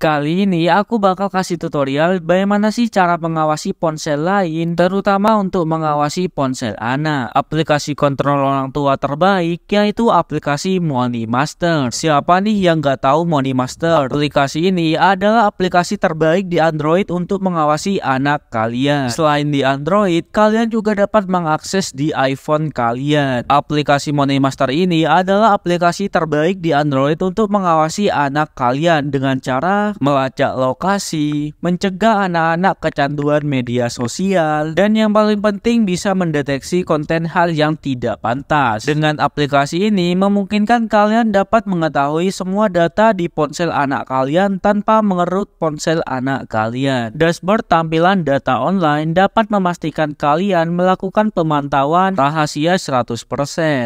Kali ini aku bakal kasih tutorial bagaimana sih cara mengawasi ponsel lain terutama untuk mengawasi ponsel anak. Aplikasi kontrol orang tua terbaik yaitu aplikasi Money Master. Siapa nih yang nggak tahu Money Master? Aplikasi ini adalah aplikasi terbaik di Android untuk mengawasi anak kalian. Selain di Android, kalian juga dapat mengakses di iPhone kalian. Aplikasi Money Master ini adalah aplikasi terbaik di Android untuk mengawasi anak kalian dengan cara melacak lokasi, mencegah anak-anak kecanduan media sosial, dan yang paling penting bisa mendeteksi konten hal yang tidak pantas. Dengan aplikasi ini memungkinkan kalian dapat mengetahui semua data di ponsel anak kalian tanpa mengerut ponsel anak kalian. Dashboard tampilan data online dapat memastikan kalian melakukan pemantauan rahasia 100%.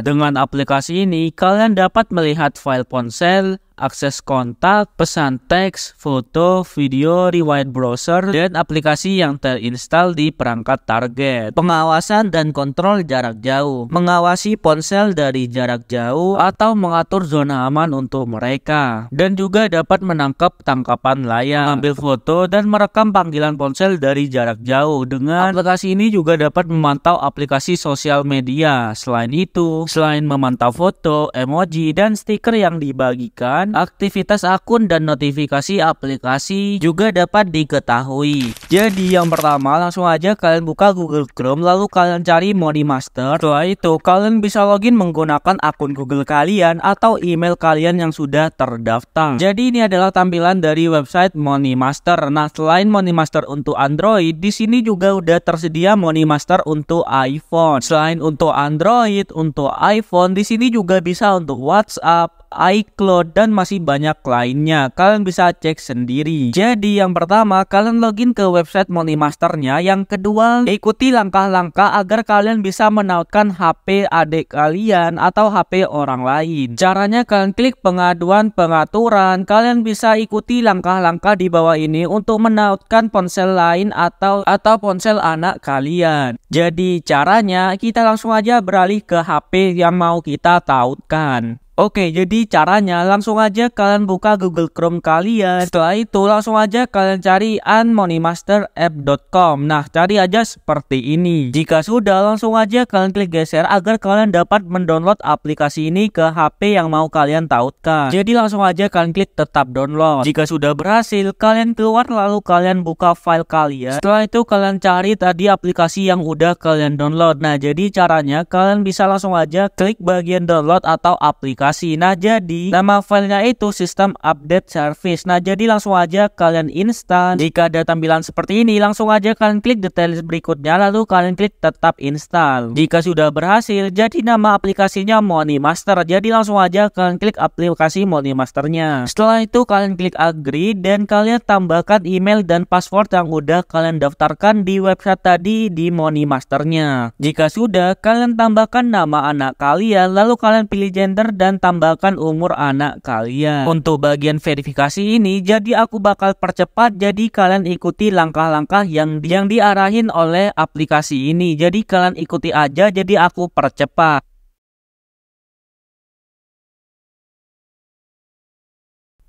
Dengan aplikasi ini, kalian dapat melihat file ponsel, akses kontak, pesan teks, foto, video, rewind browser, dan aplikasi yang terinstal di perangkat target. Pengawasan dan kontrol jarak jauh. Mengawasi ponsel dari jarak jauh atau mengatur zona aman untuk mereka. Dan juga dapat menangkap tangkapan layar, ambil foto, dan merekam panggilan ponsel dari jarak jauh. Dengan aplikasi ini juga dapat memantau aplikasi sosial media. Selain itu, selain memantau foto, emoji, dan stiker yang dibagikan, aktivitas akun dan notifikasi aplikasi juga dapat diketahui. Jadi yang pertama langsung aja kalian buka Google Chrome lalu kalian cari Money Master. Setelah itu kalian bisa login menggunakan akun Google kalian atau email kalian yang sudah terdaftar. Jadi ini adalah tampilan dari website Money Master. Nah selain Money Master untuk Android, di sini juga udah tersedia Money Master untuk iPhone. Selain untuk Android, untuk iPhone di sini juga bisa untuk WhatsApp, iCloud dan masih banyak lainnya. Kalian bisa cek sendiri. Jadi yang pertama, kalian login ke website Money Masternya. Yang kedua, ikuti langkah-langkah agar kalian bisa menautkan HP adik kalian atau HP orang lain. Caranya kalian klik pengaduan pengaturan. Kalian bisa ikuti langkah-langkah di bawah ini untuk menautkan ponsel lain atau atau ponsel anak kalian. Jadi caranya kita langsung aja beralih ke HP yang mau kita tautkan. Oke, jadi caranya langsung aja kalian buka Google Chrome kalian. Setelah itu langsung aja kalian cari unmoneymaster.app.com. Nah, cari aja seperti ini. Jika sudah, langsung aja kalian klik geser agar kalian dapat mendownload aplikasi ini ke HP yang mau kalian tautkan. Jadi langsung aja kalian klik tetap download. Jika sudah berhasil, kalian keluar lalu kalian buka file kalian. Setelah itu kalian cari tadi aplikasi yang udah kalian download. Nah, jadi caranya kalian bisa langsung aja klik bagian download atau aplikasi aplikasi. Nah, jadi nama filenya itu sistem update service. Nah, jadi langsung aja kalian install. Jika ada tampilan seperti ini, langsung aja kalian klik detail berikutnya lalu kalian klik tetap install. Jika sudah berhasil, jadi nama aplikasinya Money Master. Jadi langsung aja kalian klik aplikasi Money Masternya. Setelah itu kalian klik agree dan kalian tambahkan email dan password yang udah kalian daftarkan di website tadi di Money Masternya. Jika sudah, kalian tambahkan nama anak kalian lalu kalian pilih gender dan dan tambahkan umur anak kalian. Untuk bagian verifikasi ini, jadi aku bakal percepat jadi kalian ikuti langkah-langkah yang yang diarahin oleh aplikasi ini. Jadi kalian ikuti aja jadi aku percepat.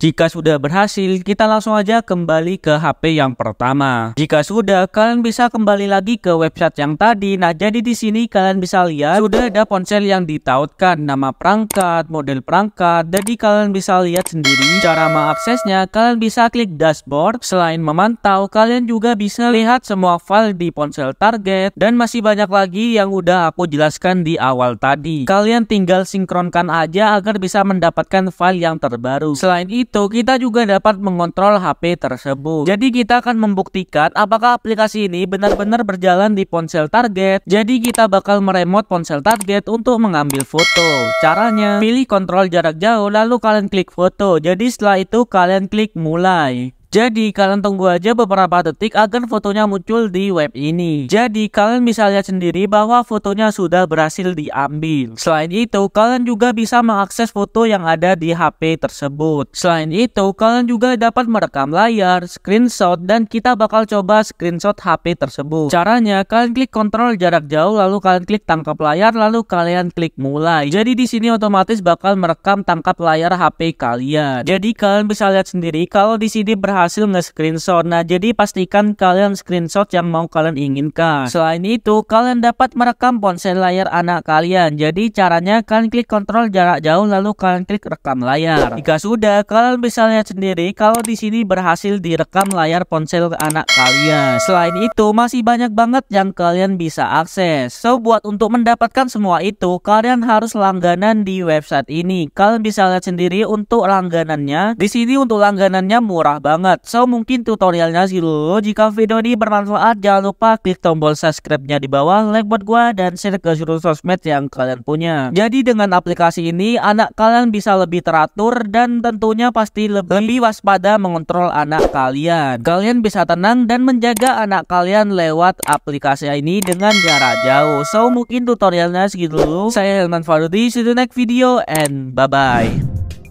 Jika sudah berhasil, kita langsung aja kembali ke HP yang pertama. Jika sudah, kalian bisa kembali lagi ke website yang tadi. Nah, jadi di sini kalian bisa lihat sudah ada ponsel yang ditautkan nama perangkat, model perangkat. Jadi kalian bisa lihat sendiri cara mengaksesnya. Kalian bisa klik dashboard. Selain memantau, kalian juga bisa lihat semua file di ponsel target dan masih banyak lagi yang udah aku jelaskan di awal tadi. Kalian tinggal sinkronkan aja agar bisa mendapatkan file yang terbaru. Selain itu, itu, kita juga dapat mengontrol HP tersebut. Jadi kita akan membuktikan apakah aplikasi ini benar-benar berjalan di ponsel target. Jadi kita bakal meremot ponsel target untuk mengambil foto. Caranya, pilih kontrol jarak jauh lalu kalian klik foto. Jadi setelah itu kalian klik mulai. Jadi kalian tunggu aja beberapa detik agar fotonya muncul di web ini. Jadi kalian bisa lihat sendiri bahwa fotonya sudah berhasil diambil. Selain itu kalian juga bisa mengakses foto yang ada di HP tersebut. Selain itu kalian juga dapat merekam layar, screenshot, dan kita bakal coba screenshot HP tersebut. Caranya kalian klik kontrol jarak jauh lalu kalian klik tangkap layar lalu kalian klik mulai. Jadi di sini otomatis bakal merekam tangkap layar HP kalian. Jadi kalian bisa lihat sendiri kalau di sini berhasil hasil screenshot. Nah, jadi pastikan kalian screenshot yang mau kalian inginkan. Selain itu, kalian dapat merekam ponsel layar anak kalian. Jadi caranya kalian klik kontrol jarak jauh lalu kalian klik rekam layar. Jika sudah, kalian bisa lihat sendiri kalau di sini berhasil direkam layar ponsel anak kalian. Selain itu, masih banyak banget yang kalian bisa akses. So, buat untuk mendapatkan semua itu, kalian harus langganan di website ini. Kalian bisa lihat sendiri untuk langganannya. Di sini untuk langganannya murah banget banget. so mungkin tutorialnya dulu. Jika video ini bermanfaat, jangan lupa klik tombol subscribe-nya di bawah, like buat gua, dan share ke seluruh sosmed yang kalian punya. Jadi dengan aplikasi ini, anak kalian bisa lebih teratur dan tentunya pasti lebih, lebih waspada mengontrol anak kalian. Kalian bisa tenang dan menjaga anak kalian lewat aplikasi ini dengan jarak jauh. So mungkin tutorialnya segitu dulu. Saya Helman Farudi, see you next video and bye-bye.